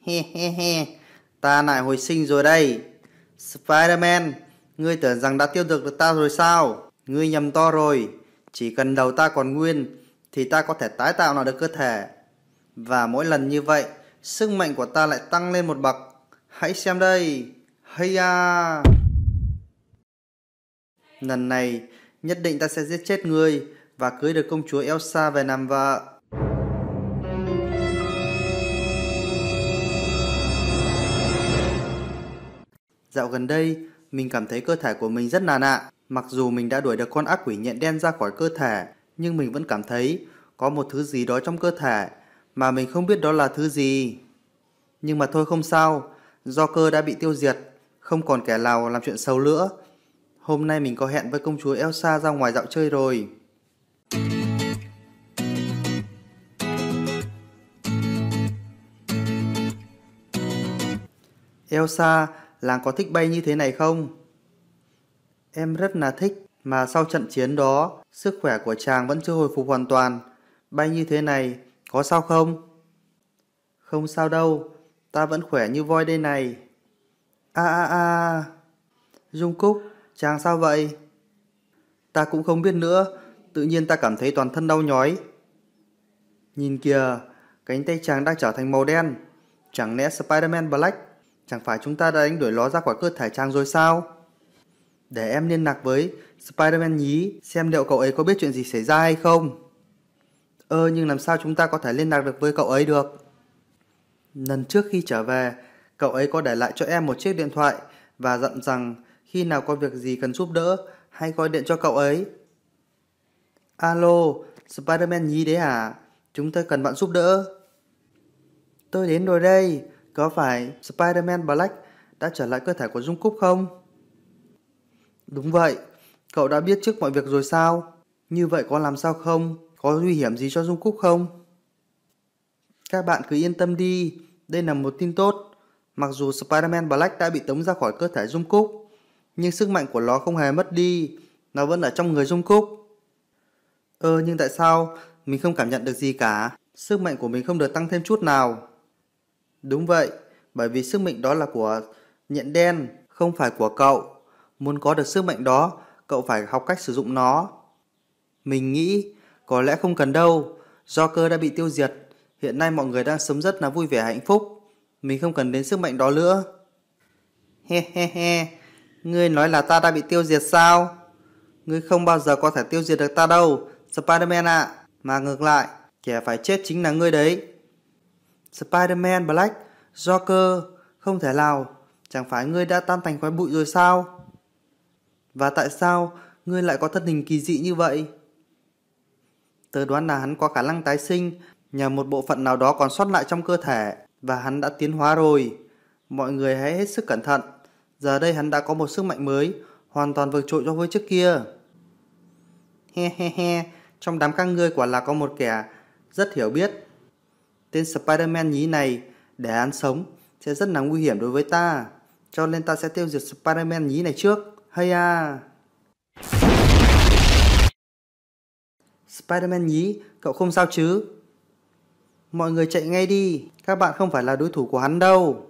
He he he, ta lại hồi sinh rồi đây. Spider-Man, ngươi tưởng rằng đã tiêu được được ta rồi sao? Ngươi nhầm to rồi, chỉ cần đầu ta còn nguyên thì ta có thể tái tạo lại được cơ thể. Và mỗi lần như vậy, sức mạnh của ta lại tăng lên một bậc. Hãy xem đây. Hay à. Lần này, nhất định ta sẽ giết chết ngươi và cưới được công chúa Elsa về làm vợ. Dạo gần đây, mình cảm thấy cơ thể của mình rất là nạ. Mặc dù mình đã đuổi được con ác quỷ nhện đen ra khỏi cơ thể, nhưng mình vẫn cảm thấy có một thứ gì đó trong cơ thể mà mình không biết đó là thứ gì. Nhưng mà thôi không sao, do cơ đã bị tiêu diệt, không còn kẻ nào làm chuyện xấu nữa. Hôm nay mình có hẹn với công chúa Elsa ra ngoài dạo chơi rồi. Elsa làng có thích bay như thế này không? Em rất là thích, mà sau trận chiến đó, sức khỏe của chàng vẫn chưa hồi phục hoàn toàn. Bay như thế này, có sao không? Không sao đâu, ta vẫn khỏe như voi đây này. A a a. Dung Cúc, chàng sao vậy? Ta cũng không biết nữa, tự nhiên ta cảm thấy toàn thân đau nhói. Nhìn kìa, cánh tay chàng đang trở thành màu đen. Chẳng lẽ Spider-Man Black Chẳng phải chúng ta đã đánh đuổi nó ra khỏi cơ thể chàng rồi sao? Để em liên lạc với Spider-Man nhí xem liệu cậu ấy có biết chuyện gì xảy ra hay không. Ơ ờ, nhưng làm sao chúng ta có thể liên lạc được với cậu ấy được? Lần trước khi trở về, cậu ấy có để lại cho em một chiếc điện thoại và dặn rằng khi nào có việc gì cần giúp đỡ, hãy gọi điện cho cậu ấy. Alo, Spider-Man nhí đấy à? Chúng tôi cần bạn giúp đỡ. Tôi đến rồi đây, có phải Spider-Man Black đã trở lại cơ thể của Dung Cúc không? Đúng vậy, cậu đã biết trước mọi việc rồi sao? Như vậy có làm sao không? Có nguy hiểm gì cho Dung Cúc không? Các bạn cứ yên tâm đi, đây là một tin tốt. Mặc dù Spider-Man Black đã bị tống ra khỏi cơ thể Dung Cúc, nhưng sức mạnh của nó không hề mất đi, nó vẫn ở trong người Dung Cúc. Ơ ờ, nhưng tại sao mình không cảm nhận được gì cả? Sức mạnh của mình không được tăng thêm chút nào. Đúng vậy, bởi vì sức mạnh đó là của nhện đen, không phải của cậu. Muốn có được sức mạnh đó, cậu phải học cách sử dụng nó. Mình nghĩ, có lẽ không cần đâu, do cơ đã bị tiêu diệt. Hiện nay mọi người đang sống rất là vui vẻ hạnh phúc. Mình không cần đến sức mạnh đó nữa. He he he, ngươi nói là ta đã bị tiêu diệt sao? Ngươi không bao giờ có thể tiêu diệt được ta đâu, Spider-Man ạ. À. Mà ngược lại, kẻ phải chết chính là ngươi đấy. Spider-Man Black, Joker, không thể nào, chẳng phải ngươi đã tan thành khói bụi rồi sao? Và tại sao ngươi lại có thân hình kỳ dị như vậy? Tớ đoán là hắn có khả năng tái sinh, nhờ một bộ phận nào đó còn sót lại trong cơ thể, và hắn đã tiến hóa rồi. Mọi người hãy hết sức cẩn thận, giờ đây hắn đã có một sức mạnh mới, hoàn toàn vượt trội so với trước kia. He he he, trong đám các ngươi quả là có một kẻ rất hiểu biết tên Spider-Man nhí này để hắn sống sẽ rất là nguy hiểm đối với ta. Cho nên ta sẽ tiêu diệt Spider-Man nhí này trước. Hay à! Spider-Man nhí, cậu không sao chứ? Mọi người chạy ngay đi, các bạn không phải là đối thủ của hắn đâu.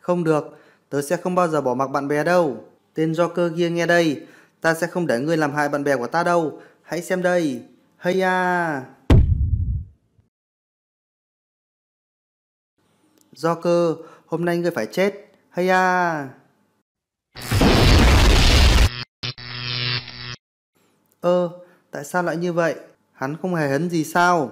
Không được, tớ sẽ không bao giờ bỏ mặc bạn bè đâu. Tên Joker kia nghe đây, ta sẽ không để ngươi làm hại bạn bè của ta đâu. Hãy xem đây. Hay à! Do cơ, hôm nay ngươi phải chết. Hay à! Ơ, ờ, tại sao lại như vậy? Hắn không hề hấn gì sao?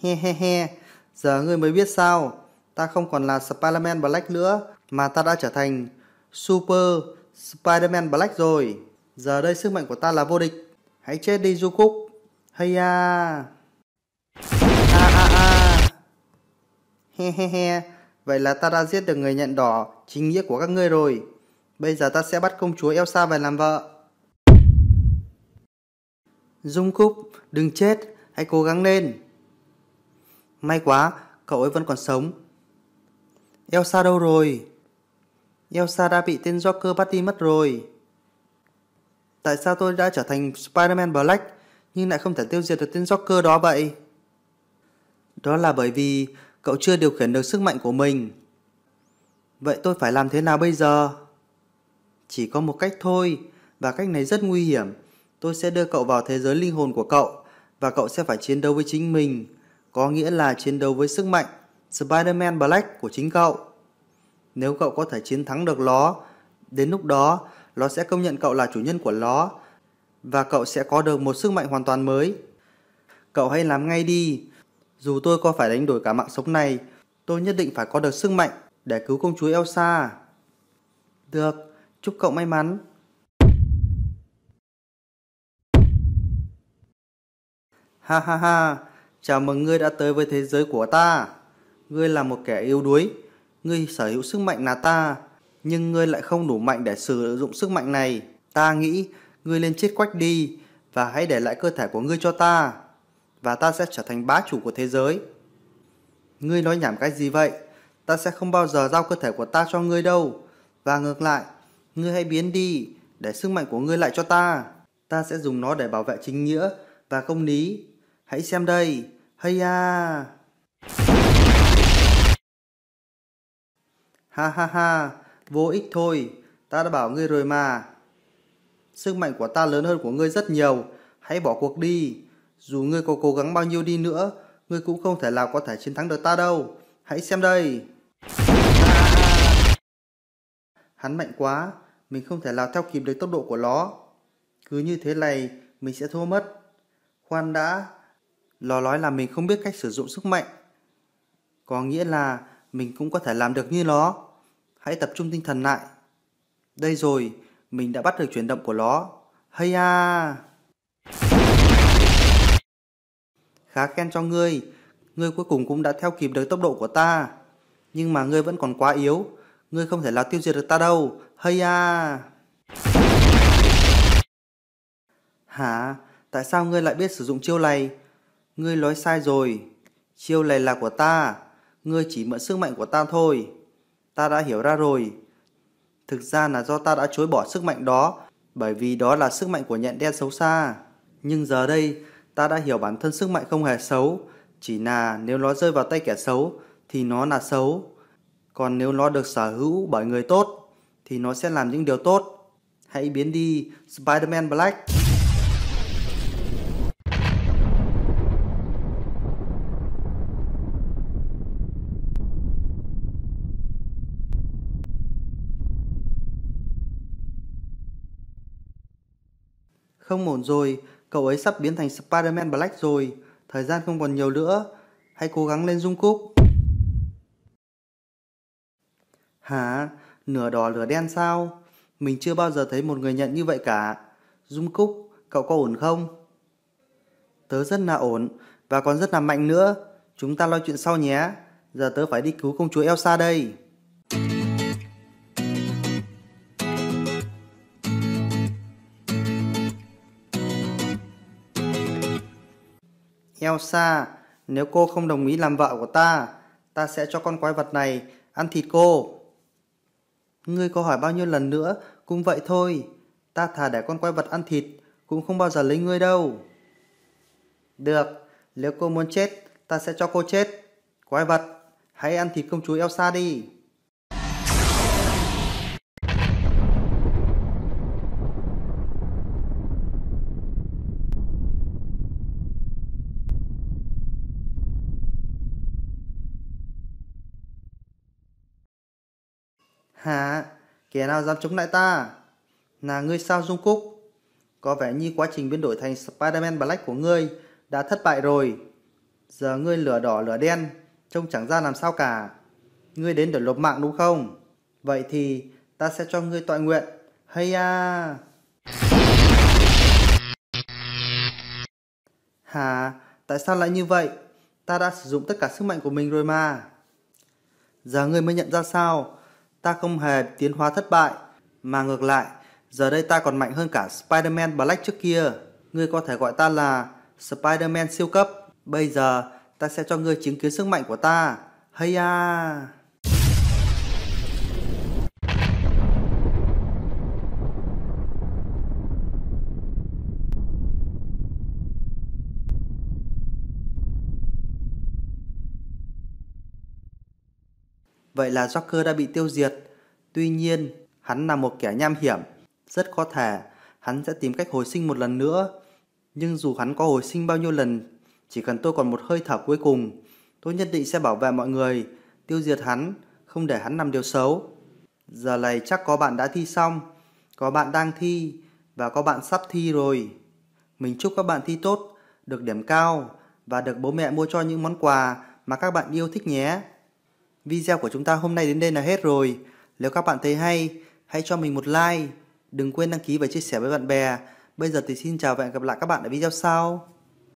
He he he, giờ ngươi mới biết sao. Ta không còn là Spider-Man Black nữa, mà ta đã trở thành Super Spider-Man Black rồi. Giờ đây sức mạnh của ta là vô địch. Hãy chết đi Jukuk. Hay à! He he he, vậy là ta đã giết được người nhận đỏ, chính nghĩa của các ngươi rồi. Bây giờ ta sẽ bắt công chúa Elsa về làm vợ. Dung Cúc, đừng chết, hãy cố gắng lên. May quá, cậu ấy vẫn còn sống. Elsa đâu rồi? Elsa đã bị tên Joker bắt đi mất rồi. Tại sao tôi đã trở thành Spider-Man Black nhưng lại không thể tiêu diệt được tên Joker đó vậy? Đó là bởi vì cậu chưa điều khiển được sức mạnh của mình. Vậy tôi phải làm thế nào bây giờ? Chỉ có một cách thôi, và cách này rất nguy hiểm. Tôi sẽ đưa cậu vào thế giới linh hồn của cậu, và cậu sẽ phải chiến đấu với chính mình, có nghĩa là chiến đấu với sức mạnh Spider-Man Black của chính cậu. Nếu cậu có thể chiến thắng được nó, đến lúc đó, nó sẽ công nhận cậu là chủ nhân của nó, và cậu sẽ có được một sức mạnh hoàn toàn mới. Cậu hãy làm ngay đi, dù tôi có phải đánh đổi cả mạng sống này, tôi nhất định phải có được sức mạnh để cứu công chúa Elsa. Được, chúc cậu may mắn. Ha ha ha, chào mừng ngươi đã tới với thế giới của ta. Ngươi là một kẻ yếu đuối, ngươi sở hữu sức mạnh là ta, nhưng ngươi lại không đủ mạnh để sử dụng sức mạnh này. Ta nghĩ ngươi nên chết quách đi và hãy để lại cơ thể của ngươi cho ta và ta sẽ trở thành bá chủ của thế giới. Ngươi nói nhảm cái gì vậy? Ta sẽ không bao giờ giao cơ thể của ta cho ngươi đâu. Và ngược lại, ngươi hãy biến đi, để sức mạnh của ngươi lại cho ta. Ta sẽ dùng nó để bảo vệ chính nghĩa và công lý. Hãy xem đây. Hay à. Ha ha ha, vô ích thôi, ta đã bảo ngươi rồi mà. Sức mạnh của ta lớn hơn của ngươi rất nhiều, hãy bỏ cuộc đi. Dù ngươi có cố gắng bao nhiêu đi nữa, ngươi cũng không thể nào có thể chiến thắng được ta đâu. Hãy xem đây. Hắn mạnh quá, mình không thể nào theo kịp được tốc độ của nó. Cứ như thế này, mình sẽ thua mất. Khoan đã, nó nói là mình không biết cách sử dụng sức mạnh. Có nghĩa là mình cũng có thể làm được như nó. Hãy tập trung tinh thần lại. Đây rồi, mình đã bắt được chuyển động của nó. Hay à! khá khen cho ngươi, ngươi cuối cùng cũng đã theo kịp được tốc độ của ta. Nhưng mà ngươi vẫn còn quá yếu, ngươi không thể là tiêu diệt được ta đâu, hây à. Hả, tại sao ngươi lại biết sử dụng chiêu này? Ngươi nói sai rồi, chiêu này là của ta, ngươi chỉ mượn sức mạnh của ta thôi. Ta đã hiểu ra rồi, thực ra là do ta đã chối bỏ sức mạnh đó bởi vì đó là sức mạnh của nhện đen xấu xa. Nhưng giờ đây, ta đã hiểu bản thân sức mạnh không hề xấu, chỉ là nếu nó rơi vào tay kẻ xấu thì nó là xấu, còn nếu nó được sở hữu bởi người tốt thì nó sẽ làm những điều tốt. Hãy biến đi Spider-Man Black. Không ổn rồi, cậu ấy sắp biến thành Spider-Man Black rồi, thời gian không còn nhiều nữa, hãy cố gắng lên dung cúc. Hả? Nửa đỏ lửa đen sao? Mình chưa bao giờ thấy một người nhận như vậy cả. Dung Cúc, cậu có ổn không? Tớ rất là ổn, và còn rất là mạnh nữa. Chúng ta lo chuyện sau nhé. Giờ tớ phải đi cứu công chúa Elsa đây. Elsa, nếu cô không đồng ý làm vợ của ta, ta sẽ cho con quái vật này ăn thịt cô. Ngươi có hỏi bao nhiêu lần nữa, cũng vậy thôi. Ta thả để con quái vật ăn thịt, cũng không bao giờ lấy ngươi đâu. Được, nếu cô muốn chết, ta sẽ cho cô chết. Quái vật, hãy ăn thịt công chúa Elsa đi. Hả? Kẻ nào dám chống lại ta? Là ngươi sao Dung Cúc? Có vẻ như quá trình biến đổi thành Spider-Man Black của ngươi đã thất bại rồi. Giờ ngươi lửa đỏ lửa đen, trông chẳng ra làm sao cả. Ngươi đến để lột mạng đúng không? Vậy thì ta sẽ cho ngươi tọa nguyện. Hay à! Hả? Tại sao lại như vậy? Ta đã sử dụng tất cả sức mạnh của mình rồi mà. Giờ ngươi mới nhận ra sao? ta không hề tiến hóa thất bại, mà ngược lại, giờ đây ta còn mạnh hơn cả Spider-Man Black trước kia. Ngươi có thể gọi ta là Spider-Man siêu cấp. Bây giờ, ta sẽ cho ngươi chứng kiến sức mạnh của ta. Hay à! Vậy là Joker đã bị tiêu diệt. Tuy nhiên, hắn là một kẻ nham hiểm. Rất có thể, hắn sẽ tìm cách hồi sinh một lần nữa. Nhưng dù hắn có hồi sinh bao nhiêu lần, chỉ cần tôi còn một hơi thở cuối cùng, tôi nhất định sẽ bảo vệ mọi người, tiêu diệt hắn, không để hắn làm điều xấu. Giờ này chắc có bạn đã thi xong, có bạn đang thi và có bạn sắp thi rồi. Mình chúc các bạn thi tốt, được điểm cao và được bố mẹ mua cho những món quà mà các bạn yêu thích nhé. Video của chúng ta hôm nay đến đây là hết rồi. Nếu các bạn thấy hay, hãy cho mình một like. Đừng quên đăng ký và chia sẻ với bạn bè. Bây giờ thì xin chào và hẹn gặp lại các bạn ở video sau.